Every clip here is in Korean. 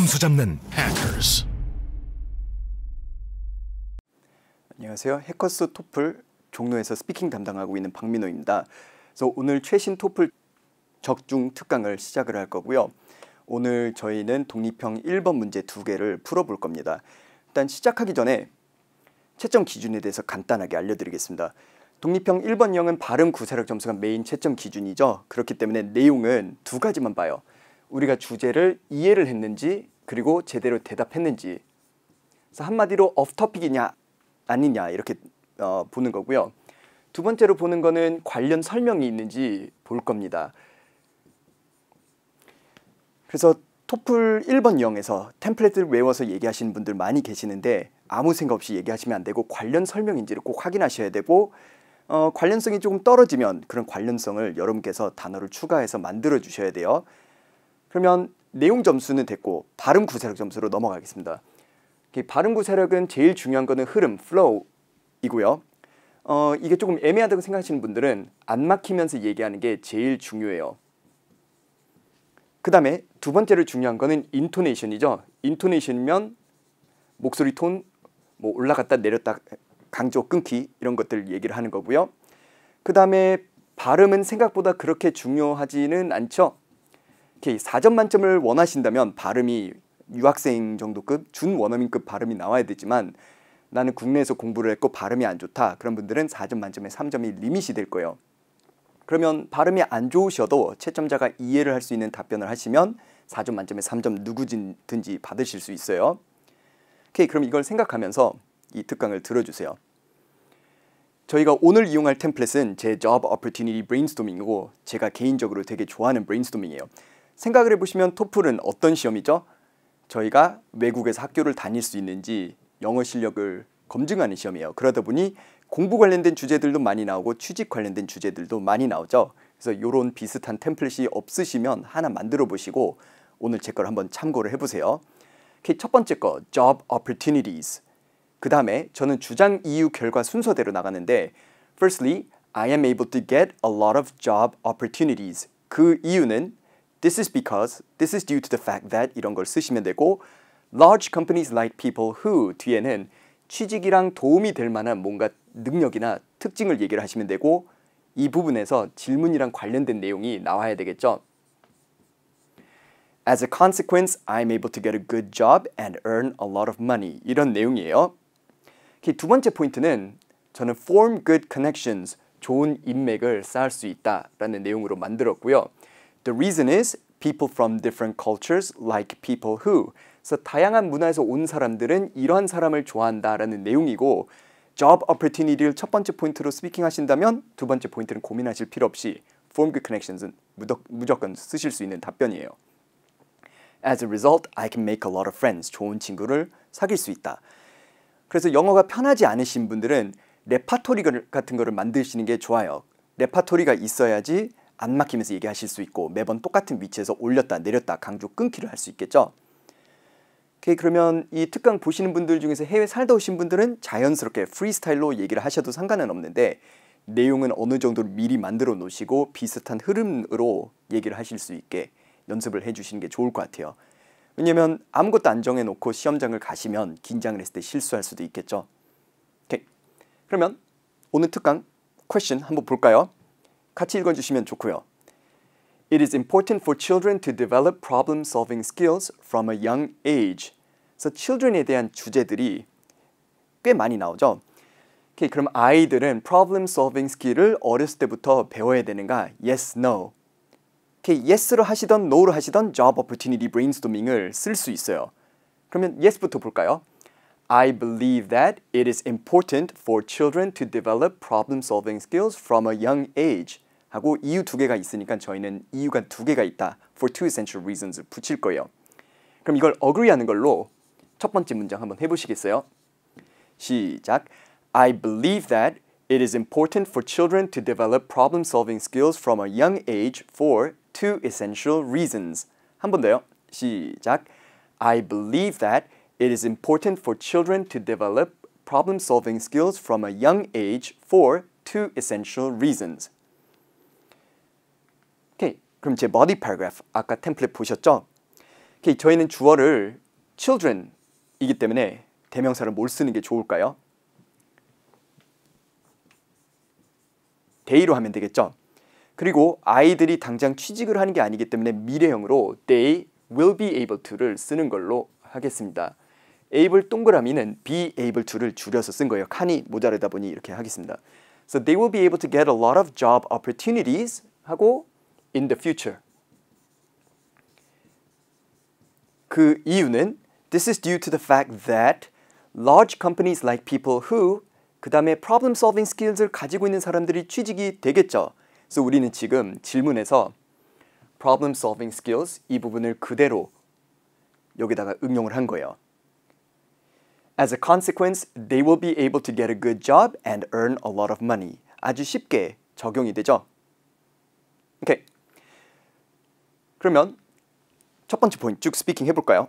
점수 잡는 h a c 안녕하세요. 해커스 토플 종로에서 스피킹 담당하고 있는 박민호입니다. 그래서 오늘 최신 토플 적중 특강을 시작을 할 거고요. 오늘 저희는 독립형 1번 문제 두 개를 풀어볼 겁니다. 일단 시작하기 전에 채점 기준에 대해서 간단하게 알려드리겠습니다. 독립형 1번형은 발음 구사력 점수가 메인 채점 기준이죠. 그렇기 때문에 내용은 두 가지만 봐요. 우리가 주제를 이해를 했는지 그리고 제대로 대답했는지 그래서 한마디로 o o f t p i c 이냐 아니냐 이렇게 어, 보는 거고요. 두 번째로 보는 거는 관련 설명이 있는지 볼 겁니다. 그래서 토플 1번 영에서 템플릿을 외워서 얘기하시는 분들 많이 계시는데 아무 생각 없이 얘기하시면 안 되고 관련 설명인지를 꼭 확인하셔야 되고 어, 관련성이 조금 떨어지면 그런 관련성을 여러분께서 단어를 추가해서 만들어 주셔야 돼요. 그러면 내용 점수는 됐고 발음 구세력 점수로 넘어가겠습니다. 발음 구세력은 제일 중요한 거는 흐름, 플 l o 이고요 어, 이게 조금 애매하다고 생각하시는 분들은 안 막히면서 얘기하는 게 제일 중요해요. 그 다음에 두 번째로 중요한 거는 인토네이션이죠. 인토네이션이면 목소리 톤, 뭐 올라갔다 내렸다 강조 끊기 이런 것들 얘기를 하는 거고요. 그 다음에 발음은 생각보다 그렇게 중요하지는 않죠. 이렇게 4점 만점을 원하신다면 발음이 유학생 정도급 준원어민급 발음이 나와야 되지만 나는 국내에서 공부를 했고 발음이 안 좋다 그런 분들은 4점 만점에 3점이 리밋이 될 거예요. 그러면 발음이 안 좋으셔도 채점자가 이해를 할 수 있는 답변을 하시면 4점 만점에 3점 누구든지 받으실 수 있어요. 오케이 그럼 이걸 생각하면서 이 특강을 들어주세요. 저희가 오늘 이용할 템플릿은 제 Job Opportunity Brainstorming이고 제가 개인적으로 되게 좋아하는 브레인스토밍이에요. 생각을 해보시면 토플은 어떤 시험이죠? 저희가 외국에서 학교를 다닐 수 있는지 영어 실력을 검증하는 시험이에요. 그러다 보니 공부 관련된 주제들도 많이 나오고 취직 관련된 주제들도 많이 나오죠. 그래서 이런 비슷한 템플릿이 없으시면 하나 만들어 보시고 오늘 제걸 한번 참고를 해보세요. 오첫 번째 거 Job Opportunities 그 다음에 저는 주장 이유 결과 순서대로 나가는데 Firstly, I am able to get a lot of job opportunities 그 이유는 This is because, this is due to the fact that 이런 걸 쓰시면 되고 large companies like people who 뒤에는 취직이랑 도움이 될 만한 뭔가 능력이나 특징을 얘기를 하시면 되고 이 부분에서 질문이랑 관련된 내용이 나와야 되겠죠. As a consequence, I'm able to get a good job and earn a lot of money. 이런 내용이에요. 두 번째 포인트는 저는 form good connections, 좋은 인맥을 쌓을 수 있다라는 내용으로 만들었고요. The reason is people from different cultures like people who. 그래서 다양한 문화에서 온 사람들은 이러한 사람을 좋아한다라는 내용이고 job opportunity를 첫 번째 포인트로 스피킹 하신다면 두 번째 포인트는 고민하실 필요 없이 form good connections은 무조건 쓰실 수 있는 답변이에요. As a result, I can make a lot of friends. 좋은 친구를 사귈 수 있다. 그래서 영어가 편하지 않으신 분들은 레파토리 같은 거를 만드시는 게 좋아요. 레파토리가 있어야지 안 막히면서 얘기하실 수 있고 매번 똑같은 위치에서 올렸다 내렸다 강조 끊기를 할 수 있겠죠. 오케이, 그러면 이 특강 보시는 분들 중에서 해외 살다 오신 분들은 자연스럽게 프리스타일로 얘기를 하셔도 상관은 없는데 내용은 어느 정도 미리 만들어 놓으시고 비슷한 흐름으로 얘기를 하실 수 있게 연습을 해주시는 게 좋을 것 같아요. 왜냐면 아무것도 안 정해놓고 시험장을 가시면 긴장을 했을 때 실수할 수도 있겠죠. 오케이. 그러면 오늘 특강 퀘션 한번 볼까요? 같이 읽어주시면 좋고요. It is important for children to develop problem-solving skills from a young age. 그래서 children에 대한 주제들이 꽤 많이 나오죠. 오케이, 그럼 아이들은 problem-solving skill을 어렸을 때부터 배워야 되는가? Yes, no. 오케이, yes로 하시던 no로 하시던 job opportunity brainstorming을 쓸 수 있어요. 그러면 yes부터 볼까요? I believe that it is important for children to develop problem-solving skills from a young age. 하고 이유 두 개가 있으니까 저희는 이유가 두 개가 있다. For two essential reasons을 붙일 거예요. 그럼 이걸 agree 하는 걸로 첫 번째 문장 한번 해보시겠어요? 시작. I believe that it is important for children to develop problem-solving skills from a young age for two essential reasons. 한번 더요. 시작. I believe that it is important for children to develop problem-solving skills from a young age for two essential reasons. 그럼 제 body paragraph 아까 템플릿 보셨죠? 저희는 주어를 children이기 때문에 대명사를 뭘 쓰는 게 좋을까요? 데이로 하면 되겠죠. 그리고 아이들이 당장 취직을 하는 게 아니기 때문에 미래형으로 they will be able to를 쓰는 걸로 하겠습니다. able 동그라미는 be able to를 줄여서 쓴 거예요. 칸이 모자르다 보니 이렇게 하겠습니다. So they will be able to get a lot of job opportunities 하고 in the future. 그 이유는 this is due to the fact that large companies like people who 그 다음에 problem solving skills을 가지고 있는 사람들이 취직이 되겠죠. 그래서 우리는 지금 질문에서 problem solving skills 이 부분을 그대로 여기다가 응용을 한 거예요. As a consequence, they will be able to get a good job and earn a lot of money. 아주 쉽게 적용이 되죠. Okay. 그러면 첫 번째 포인트 쭉 스피킹 해볼까요?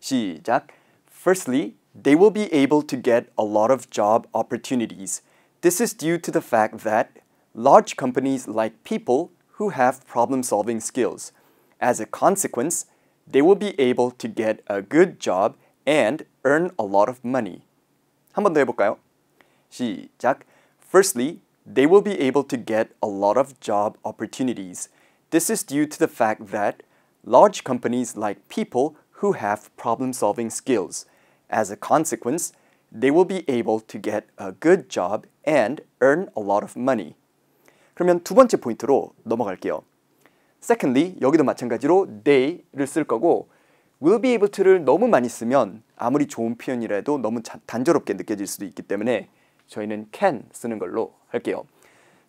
시작. Firstly, they will be able to get a lot of job opportunities. This is due to the fact that large companies like people who have problem solving skills. As a consequence, they will be able to get a good job and earn a lot of money. 한 번 더 해볼까요? 시작. Firstly, they will be able to get a lot of job opportunities. This is due to the fact that large companies like people who have problem-solving skills. As a consequence, they will be able to get a good job and earn a lot of money. 그러면 두 번째 포인트로 넘어갈게요. Secondly, 여기도 마찬가지로 they를 쓸 거고 will be able to를 너무 많이 쓰면 아무리 좋은 표현이라도 너무 단조롭게 느껴질 수도 있기 때문에 저희는 can 쓰는 걸로 할게요.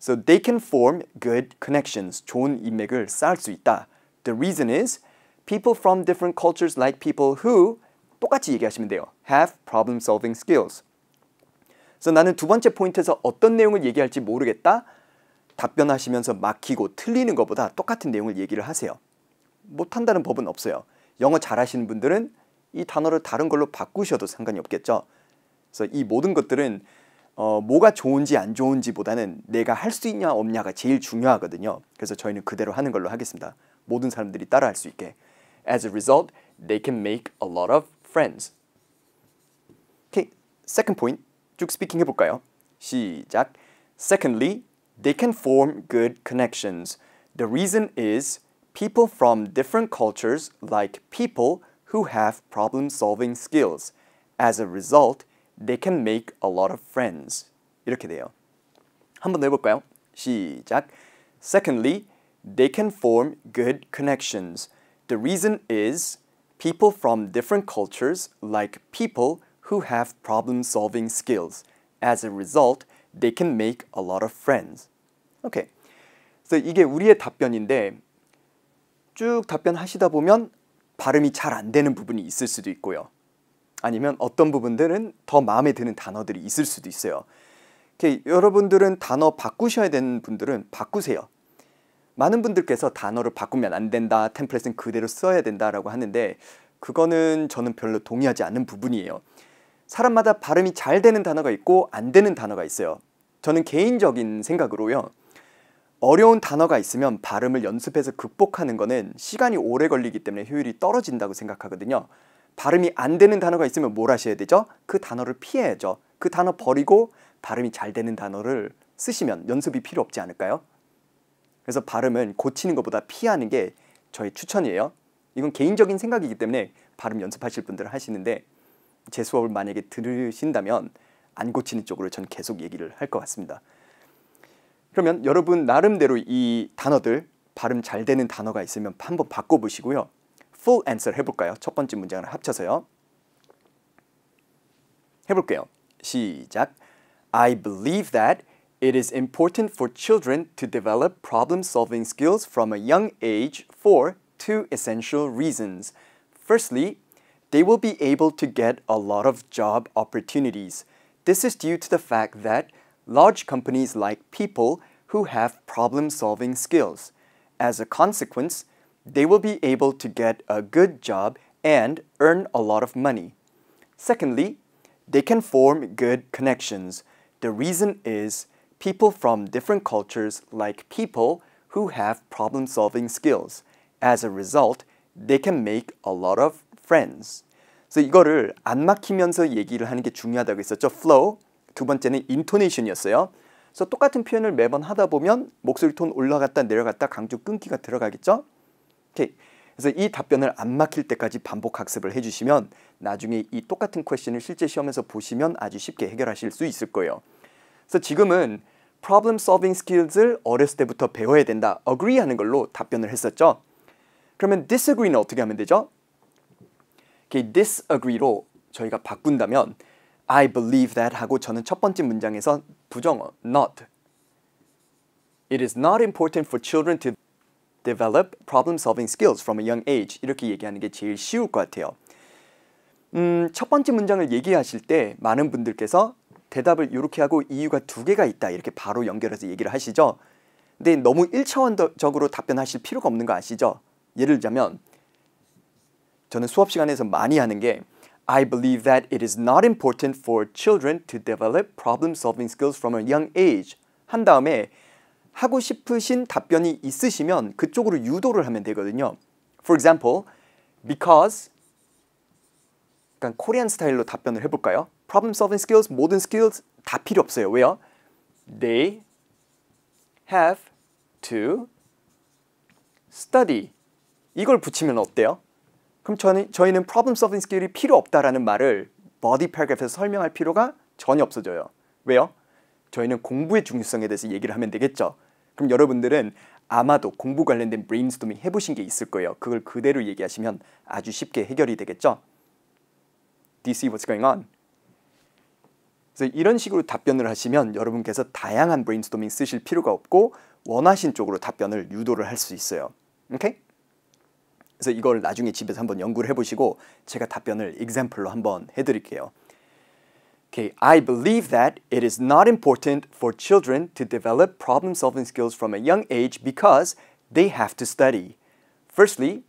So they can form good connections. 좋은 인맥을 쌓을 수 있다. The reason is people from different cultures like people who 똑같이 얘기하시면 돼요. have problem solving skills. 그래서 나는 두 번째 포인트에서 어떤 내용을 얘기할지 모르겠다. 답변하시면서 막히고 틀리는 것보다 똑같은 내용을 얘기를 하세요. 못한다는 법은 없어요. 영어 잘하시는 분들은 이 단어를 다른 걸로 바꾸셔도 상관이 없겠죠. 그래서 이 모든 것들은 어, 뭐가 좋은지 안 좋은지보다는 내가 할 수 있냐 없냐가 제일 중요하거든요. 그래서 저희는 그대로 하는 걸로 하겠습니다. 모든 사람들이 따라할 수 있게. As a result, they can make a lot of friends. Okay, second point. 쭉 스피킹 해볼까요? 시작. Secondly, they can form good connections. The reason is people from different cultures like people who have problem solving skills. As a result, they can make a lot of friends. 이렇게 돼요. 한번 해볼까요? 시작. Secondly, they can form good connections. The reason is people from different cultures like people who have problem solving skills. As a result, they can make a lot of friends. Okay. So 이게 우리의 답변인데 쭉 답변하시다 보면 발음이 잘 안 되는 부분이 있을 수도 있고요. 아니면 어떤 부분들은 더 마음에 드는 단어들이 있을 수도 있어요. 여러분들은 단어 바꾸셔야 되는 분들은 바꾸세요. 많은 분들께서 단어를 바꾸면 안 된다, 템플릿은 그대로 써야 된다라고 하는데 그거는 저는 별로 동의하지 않는 부분이에요. 사람마다 발음이 잘 되는 단어가 있고 안 되는 단어가 있어요. 저는 개인적인 생각으로요. 어려운 단어가 있으면 발음을 연습해서 극복하는 거는 시간이 오래 걸리기 때문에 효율이 떨어진다고 생각하거든요. 발음이 안 되는 단어가 있으면 뭘 하셔야 되죠? 그 단어를 피해야죠. 그 단어 버리고 발음이 잘 되는 단어를 쓰시면 연습이 필요 없지 않을까요? 그래서 발음은 고치는 것보다 피하는 게 저의 추천이에요. 이건 개인적인 생각이기 때문에 발음 연습하실 분들은 하시는데 제 수업을 만약에 들으신다면 안 고치는 쪽으로 전 계속 얘기를 할 것 같습니다. 그러면 여러분 나름대로 이 단어들 발음 잘 되는 단어가 있으면 한번 바꿔보시고요. full answer 해볼까요? 첫 번째 문장을 합쳐서요. 해볼게요. 시작. I believe that it is important for children to develop problem-solving skills from a young age for two essential reasons. Firstly, they will be able to get a lot of job opportunities. This is due to the fact that large companies like people who have problem-solving skills. As a consequence, they will be able to get a good job and earn a lot of money. Secondly, they can form good connections. The reason is people from different cultures like people who have problem solving skills. As a result, they can make a lot of friends. So, 이거를 안 막히면서 얘기를 하는 게 중요하다고 했었죠. flow. 두 번째는 intonation이었어요. So, 똑같은 표현을 매번 하다 보면 목소리 톤 올라갔다 내려갔다 강조 끈기가 들어가겠죠. 오케이. 그래서 이 답변을 안 막힐 때까지 반복 학습을 해주시면 나중에 이 똑같은 퀘션을 실제 시험에서 보시면 아주 쉽게 해결하실 수 있을 거예요. 그래서 지금은 problem solving skills를 어렸을 때부터 배워야 된다. agree 하는 걸로 답변을 했었죠. 그러면 disagree는 어떻게 하면 되죠? 이렇게 disagree로 저희가 바꾼다면 I believe that 하고 저는 첫 번째 문장에서 부정어 not. It is not important for children to develop problem solving skills from a young age 이렇게 얘기하는 게 제일 쉬울 것 같아요. 음, 첫 번째 문장을 얘기하실 때 많은 분들께서 대답을 이렇게 하고 이유가 두 개가 있다 이렇게 바로 연결해서 얘기를 하시죠. 근데 너무 일차원적으로 답변하실 필요가 없는 거 아시죠? 예를 들자면 저는 수업 시간에서 많이 하는 게 I believe that it is not important for children to develop problem solving skills from a young age 한 다음에 하고 싶으신 답변이 있으시면 그쪽으로 유도를 하면 되거든요. For example, because 약간 코리안 스타일로 답변을 해볼까요? Problem solving skills, 모든 skills 다 필요 없어요. 왜요? They have to study. 이걸 붙이면 어때요? 그럼 저는, 저희는 problem solving skill이 필요 없다라는 말을 body paragraph에서 설명할 필요가 전혀 없어져요. 왜요? 저희는 공부의 중요성에 대해서 얘기를 하면 되겠죠. 그럼 여러분들은 아마도 공부 관련된 브레인스토밍 해보신 게 있을 거예요. 그걸 그대로 얘기하시면 아주 쉽게 해결이 되겠죠. Do you see what's going on? 그래서 이런 식으로 답변을 하시면 여러분께서 다양한 브레인스토밍 쓰실 필요가 없고 원하신 쪽으로 답변을 유도를 할 수 있어요. 오케이? 그래서 이걸 나중에 집에서 한번 연구를 해보시고 제가 답변을 example로 한번 해드릴게요. Okay, I believe that it is not important for children to develop problem solving skills from a young age because they have to study. Firstly,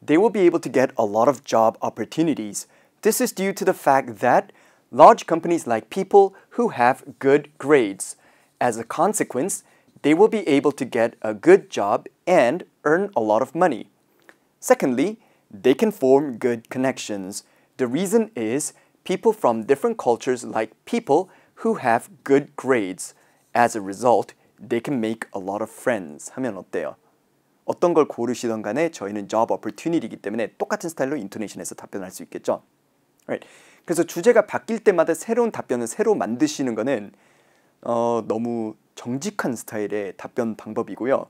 they will be able to get a lot of job opportunities. This is due to the fact that large companies like people who have good grades. As a consequence, they will be able to get a good job and earn a lot of money. Secondly, they can form good connections. The reason is people from different cultures like people who have good grades. As a result, they can make a lot of friends. 하면 어때요? 어떤 걸 고르시던 간에 저희는 job opportunity이기 때문에 똑같은 스타일로 인토네이션에서 답변할 수 있겠죠. Right. 그래서 주제가 바뀔 때마다 새로운 답변을 새로 만드시는 거는 어, 너무 정직한 스타일의 답변 방법이고요.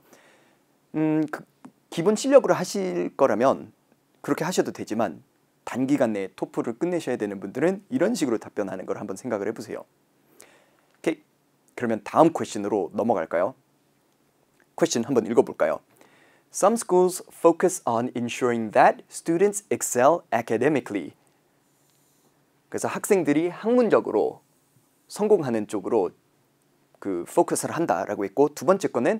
음, 그, 기본 실력으로 하실 거라면 그렇게 하셔도 되지만 단기간 내에 토플을 끝내셔야 되는 분들은 이런 식으로 답변하는 걸 한번 생각을 해보세요. 오케이. 그러면 다음 퀘션으로 넘어갈까요? 퀘션 한번 읽어볼까요? Some schools focus on ensuring that students excel academically. 그래서 학생들이 학문적으로 성공하는 쪽으로 그 포커스를 한다라고 했고 두 번째 거는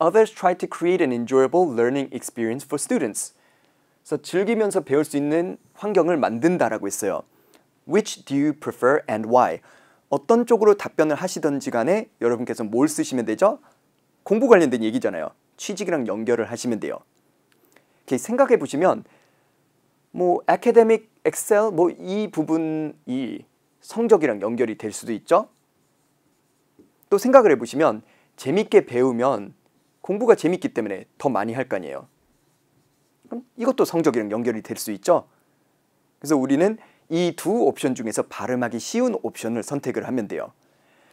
others try to create an enjoyable learning experience for students. 그래서 즐기면서 배울 수 있는 환경을 만든다라고 했어요. Which do you prefer and why? 어떤 쪽으로 답변을 하시던지 간에 여러분께서 뭘 쓰시면 되죠? 공부 관련된 얘기잖아요. 취직이랑 연결을 하시면 돼요. 이렇게 생각해 보시면 뭐 academic, excel 뭐이 부분이 성적이랑 연결이 될 수도 있죠. 또 생각을 해보시면 재밌게 배우면 공부가 재밌기 때문에 더 많이 할 거 아니에요. 그럼 이것도 성적이랑 연결이 될 수 있죠. 그래서 우리는 이 두 옵션 중에서 발음하기 쉬운 옵션을 선택을 하면 돼요.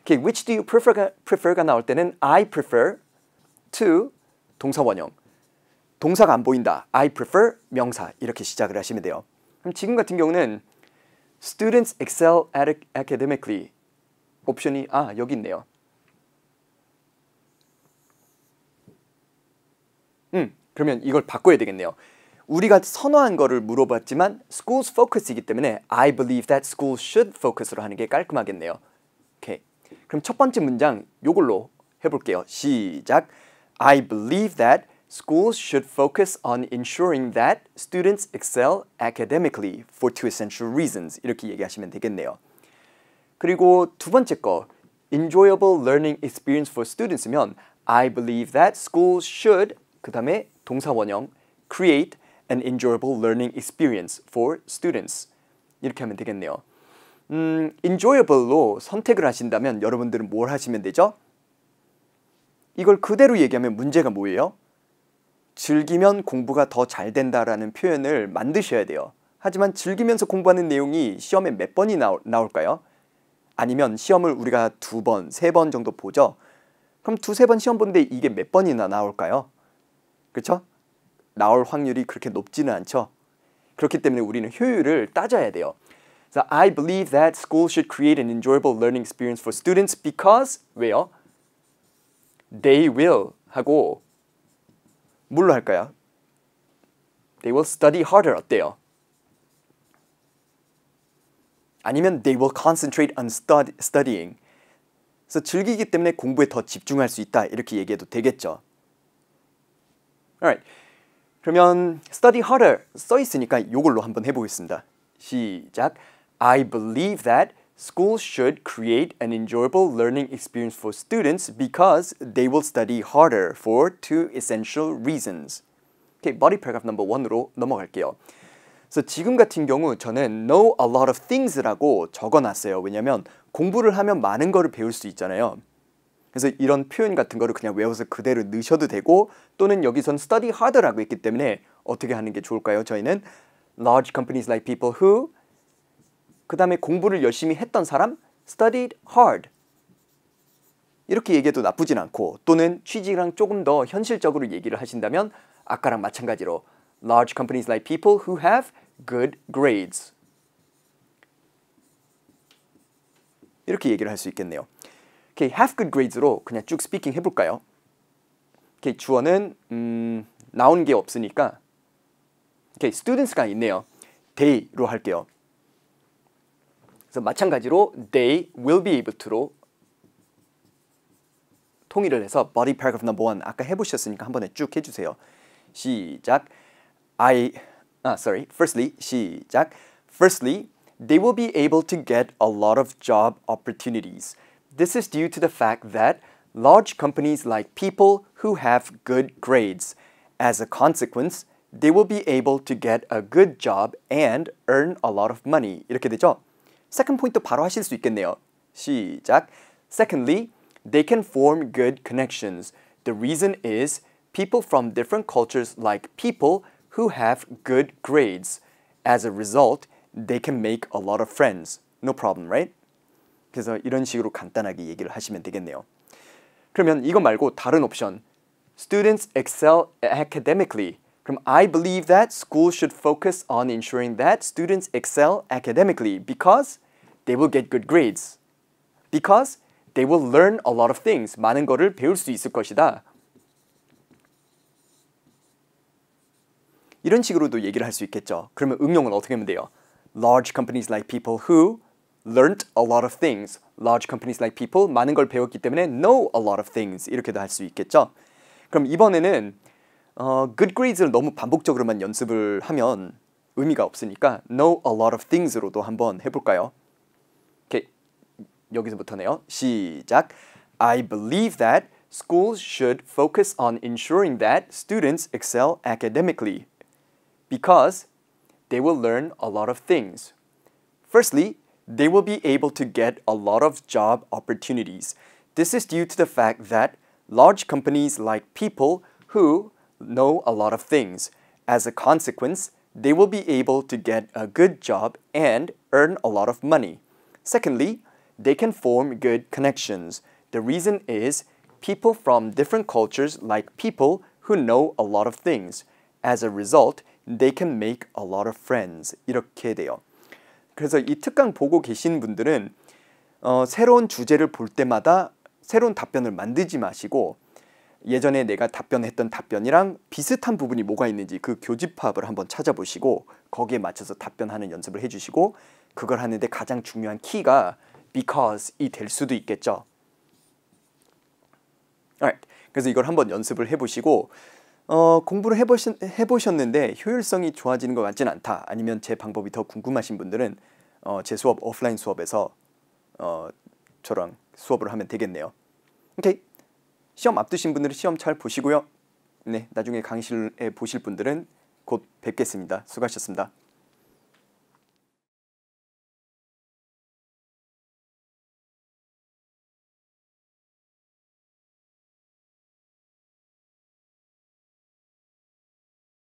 Okay, which do you prefer, prefer가 나올 때는 I prefer to 동사 원형. 동사가 안 보인다. I prefer 명사 이렇게 시작을 하시면 돼요. 그럼 지금 같은 경우는 students excel academically 옵션이 아 여기 있네요. 그러면 이걸 바꿔야 되겠네요. 우리가 선호한 거를 물어봤지만 schools focus이기 때문에 I believe that schools should focus로 하는 게 깔끔하겠네요. 오케이. 그럼 첫 번째 문장 요걸로 해볼게요. 시작. I believe that schools should focus on ensuring that students excel academically for two essential reasons. 이렇게 얘기하시면 되겠네요. 그리고 두 번째 거 enjoyable learning experience for students면 I believe that schools should 그 다음에 동사 원형 create an enjoyable learning experience for students 이렇게 하면 되겠네요. 음, enjoyable로 선택을 하신다면 여러분들은 뭘 하시면 되죠? 이걸 그대로 얘기하면 문제가 뭐예요? 즐기면 공부가 더 잘 된다라는 표현을 만드셔야 돼요. 하지만 즐기면서 공부하는 내용이 시험에 몇 번이 나오, 나올까요? 아니면 시험을 우리가 두 번, 세 번 정도 보죠? 그럼 두세 번 시험 본데 이게 몇 번이나 나올까요? 그렇죠? 나올 확률이 그렇게 높지는 않죠. 그렇기 때문에 우리는 효율을 따져야 돼요. 그래서 I believe that school should create an enjoyable learning experience for students because 왜요? They will 하고 뭘로 할까요? They will study harder 어때요? 아니면 they will concentrate on studying. 그래서 즐기기 때문에 공부에 더 집중할 수 있다 이렇게 얘기해도 되겠죠. Alright. 그러면 study harder 써 있으니까 이걸로 한번 해보겠습니다. 시작. I believe that schools should create an enjoyable learning experience for students because they will study harder for two essential reasons. 오케이, body paragraph number one으로 넘어갈게요. 그래서 지금 같은 경우 저는 know a lot of things라고 적어놨어요. 왜냐면 공부를 하면 많은 거를 배울 수 있잖아요. 그래서 이런 표현 같은 거를 그냥 외워서 그대로 넣으셔도 되고 또는 여기선 study hard라고 했기 때문에 어떻게 하는 게 좋을까요? 저희는 large companies like people who 그 다음에 공부를 열심히 했던 사람 studied hard 이렇게 얘기해도 나쁘진 않고 또는 취지랑 조금 더 현실적으로 얘기를 하신다면 아까랑 마찬가지로 large companies like people who have good grades 이렇게 얘기를 할 수 있겠네요. 이렇게 have good grades로 그냥 쭉 스피킹 해볼까요? 이렇게 주어는 음, 나온 게 없으니까 이렇게 students가 있네요. they로 할게요. 그래서 마찬가지로 they will be able to로 통일을 해서 body paragraph number one 아까 해보셨으니까 한 번에 쭉 해주세요. 시작. I, 아, sorry. Firstly, 시작. Firstly, they will be able to get a lot of job opportunities. This is due to the fact that large companies like people who have good grades. As a consequence, they will be able to get a good job and earn a lot of money. 이렇게 되죠? Second point도 바로 하실 수 있겠네요. 시작. Secondly, they can form good connections. The reason is people from different cultures like people who have good grades. As a result, they can make a lot of friends. No problem, right? 그래서 이런 식으로 간단하게 얘기를 하시면 되겠네요. 그러면 이거 말고 다른 옵션 Students excel academically. 그럼 I believe that school should focus on ensuring that students excel academically because they will get good grades. Because they will learn a lot of things. 많은 거를 배울 수 있을 것이다. 이런 식으로도 얘기를 할 수 있겠죠. 그러면 응용은 어떻게 하면 돼요? Large companies like people who learned a lot of things. large companies like people 많은 걸 배웠기 때문에 know a lot of things 이렇게도 할 수 있겠죠. 그럼 이번에는 어, good grades를 너무 반복적으로만 연습을 하면 의미가 없으니까 know a lot of things로도 한번 해볼까요? 오케이 여기서부터네요. 시작. I believe that schools should focus on ensuring that students excel academically because they will learn a lot of things. Firstly, they will be able to get a lot of job opportunities. This is due to the fact that large companies like people who know a lot of things. As a consequence, they will be able to get a good job and earn a lot of money. Secondly, they can form good connections. The reason is people from different cultures like people who know a lot of things. As a result, they can make a lot of friends. 이렇게 돼요. 그래서 이 특강 보고 계신 분들은 어, 새로운 주제를 볼 때마다 새로운 답변을 만들지 마시고 예전에 내가 답변했던 답변이랑 비슷한 부분이 뭐가 있는지 그 교집합을 한번 찾아보시고 거기에 맞춰서 답변하는 연습을 해주시고 그걸 하는데 가장 중요한 키가 because이 될 수도 있겠죠. Alright. 그래서 이걸 한번 연습을 해보시고 어, 공부를 해보신, 해보셨는데 효율성이 좋아지는 것 같진 않다 아니면 제 방법이 더 궁금하신 분들은 어, 제 수업 오프라인 수업에서 어, 저랑 수업을 하면 되겠네요 오케이 시험 앞두신 분들은 시험 잘 보시고요 네 나중에 강의실에 보실 분들은 곧 뵙겠습니다 수고하셨습니다